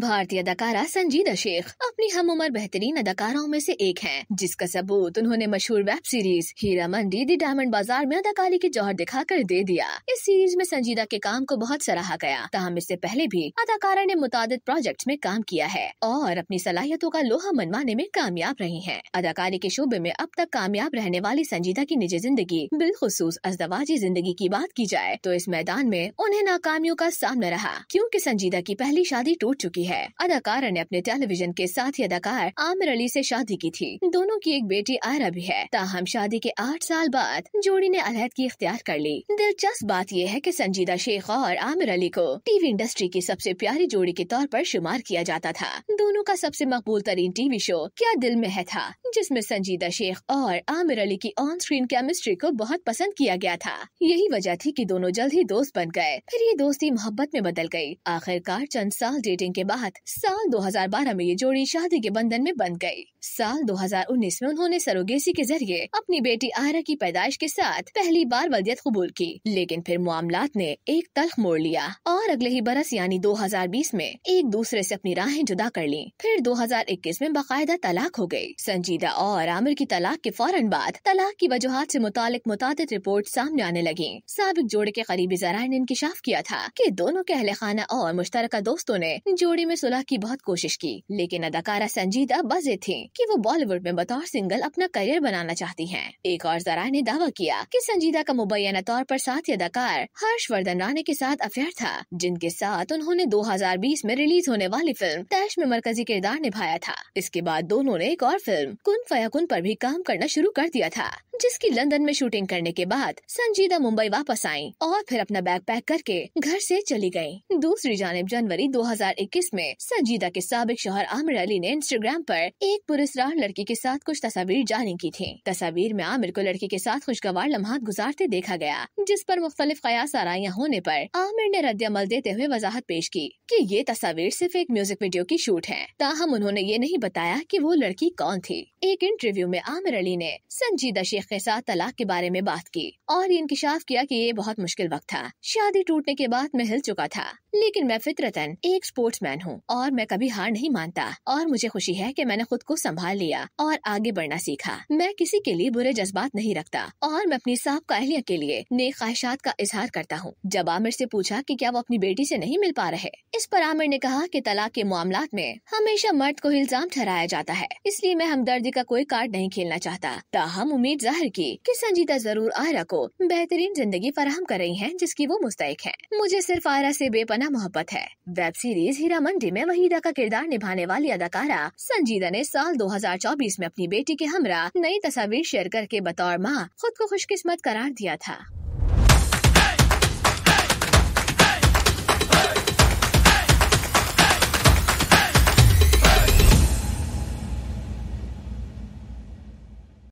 भारतीय अदाकारा संजीदा शेख अपनी हम उम्र बेहतरीन अदाकाराओं में से एक हैं, जिसका सबूत उन्होंने मशहूर web series Heera Mandi the diamond bazaar में अदाकारी की जौहर दिखाकर दे दिया इस सीरीज में संजीदा के काम को बहुत सराहा गया तहम इससे पहले भी अदाकारा ने मुताद प्रोजेक्ट में काम किया है और अपनी सलाहियतों का लोहा मनवाने में कामयाब रही है अदाकारी के शोबे में अब तक कामयाब रहने वाली संजीदा की निजी जिंदगी बिलखसूस अजदवाजी जिंदगी की बात की जाए तो इस मैदान में उन्हें नाकामियों का सामना रहा क्यूँकी संजीदा की पहली शादी टूट चुकी की है अदाकारा ने अपने टेलीविजन के साथ ही अदाकार आमिर अली से शादी की थी दोनों की एक बेटी आयरा भी है ताहम शादी के आठ साल बाद जोड़ी ने अलहदगी इख्तियार कर ली दिलचस्प बात यह है की संजीदा शेख और आमिर अली को टीवी इंडस्ट्री की सबसे प्यारी जोड़ी के तौर पर शुमार किया जाता था दोनों का सबसे मकबूल तरीन टीवी शो क्या दिल में है था जिसमे संजीदा शेख और आमिर अली की ऑन स्क्रीन केमिस्ट्री को बहुत पसंद किया गया था यही वजह थी की दोनों जल्द ही दोस्त बन गए फिर ये दोस्ती मोहब्बत में बदल गयी आखिरकार चंद साल डेटिंग के के बाद साल 2012 में ये जोड़ी शादी के बंधन में बंध गई साल 2019 में उन्होंने सरोगेसी के जरिए अपनी बेटी आयरा की पैदाइश के साथ पहली बार वलियत कबूल की लेकिन फिर मामला ने एक तलख मोड़ लिया और अगले ही बरस यानी 2020 में एक दूसरे ऐसी अपनी राहें जुदा कर ली फिर 2021 में बाकायदा तलाक हो गयी संजीदा और आमिर की तलाक के फौरन बाद तलाक की वजूहत ऐसी मुतालिक मुताद रिपोर्ट सामने आने लगी सबक जोड़े के करीबी जरा ने इंकशाफ किया था की दोनों के अहल खाना और मुश्तर दोस्तों ने जोड़ी जोड़ी में सुलह की बहुत कोशिश की लेकिन अदाकारा संजीदा बजे थी कि वो बॉलीवुड में बतौर सिंगल अपना करियर बनाना चाहती हैं। एक और जरा ने दावा किया कि संजीदा का मुबैना तौर पर साथ अदाकार हर्षवर्धन राणा के साथ अफेयर था जिनके साथ उन्होंने 2020 में रिलीज होने वाली फिल्म तैश में मरकजी किरदार निभाया था इसके बाद दोनों ने एक और फिल्म कुन कुन पर भी काम करना शुरू कर दिया था जिसकी लंदन में शूटिंग करने के बाद संजीदा मुंबई वापस आई और फिर अपना बैग पैक करके घर से चली गयी दूसरी जानब जनवरी 2021 जिसमें संजीदा के सबक शोहर आमिर अली ने इंस्टाग्राम पर एक पुरस्कार लड़की के साथ कुछ तस्वीर जारी की थी तस्वीर में आमिर को लड़की के साथ खुशगवार लम्हा गुजारते देखा गया जिस पर मुख्तलिफ कयास आरियाँ होने पर आमिर ने अमल देते हुए वजाहत पेश की कि ये तस्वीर सिर्फ एक म्यूजिक वीडियो की शूट है ताहम उन्होंने ये नहीं बताया कि वो लड़की कौन थी एक इंटरव्यू में आमिर अली ने संजीदा शेख के साथ तलाक के बारे में बात की और ये इंकशाफ किया कि ये बहुत मुश्किल वक्त था शादी टूटने के बाद मैं हिल चुका था लेकिन मैं फितरतन एक स्पोर्ट्स स्पोक्समैन हूँ और मैं कभी हार नहीं मानता और मुझे खुशी है कि मैंने खुद को संभाल लिया और आगे बढ़ना सीखा मैं किसी के लिए बुरे जज्बात नहीं रखता और मैं अपनी साफ काहलिया के लिए नेक ख्वाहिशात का इजहार करता हूँ जब आमिर से पूछा कि क्या वो अपनी बेटी से नहीं मिल पा रहे इस पर आमिर ने कहा कि तलाक के मामला में हमेशा मर्द को इल्जाम ठहराया जाता है इसलिए मैं हमदर्दी का कोई कार्ड नहीं खेलना चाहता ताहम उम्मीद जाहिर की कि संजीदा जरूर आयरा को बेहतरीन जिंदगी फराहम कर रही है जिसकी वो मुस्तक है मुझे सिर्फ आयरा ऐसी बेपना मोहब्बत है वेब सीरीज हीरा मंडी में वहीदा का किरदार निभाने वाली अदाकारा संजीदा ने साल 2024 में अपनी बेटी के हमरा नई तस्वीर शेयर करके बतौर माँ खुद को खुशकिस्मत करार दिया था